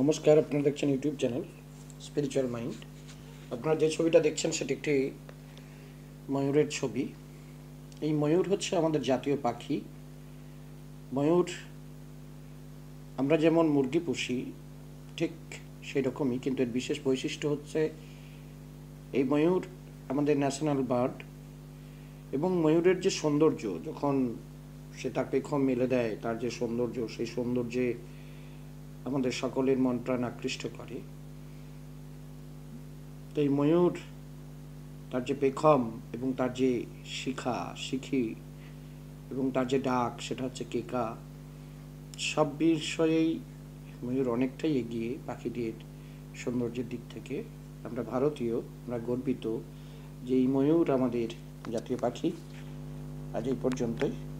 নমস্কার আপনারা দেখছেন ইউটিউব চ্যানেল স্পিরিচুয়াল মাইন্ড আপনারা যে ছবিটা দেখছেন সেটি একটি ময়ূরের ছবি এই ময়ূর হচ্ছে আমাদের জাতীয় পাখি ময়ূর আমরা যেমন মুরগি পুষি ঠিক সেই রকমই কিন্তু এর বিশেষ বৈশিষ্ট্য হচ্ছে এই ময়ূর আমাদের ন্যাশনাল বার্ড এবং ময়ূরের যে সৌন্দর্য যখন সে তার পেখম মেলে দেয় তার যে সৌন্দর্য সেই সৌন্দর্যে আমাদের সকলের মন প্রাণ আকৃষ্ট করে তাই ময়ূর তার যে পেখম এবং তার যে শিখা শিখি এবং তার যে ডাক সেটা হচ্ছে কেকা সব বিষয়েই ময়ূর অনেকটাই এগিয়ে পাখিদের সৌন্দর্যের দিক থেকে আমরা ভারতীয় আমরা গর্বিত যে এই ময়ূর আমাদের জাতীয় পাখি আজ এই পর্যন্তই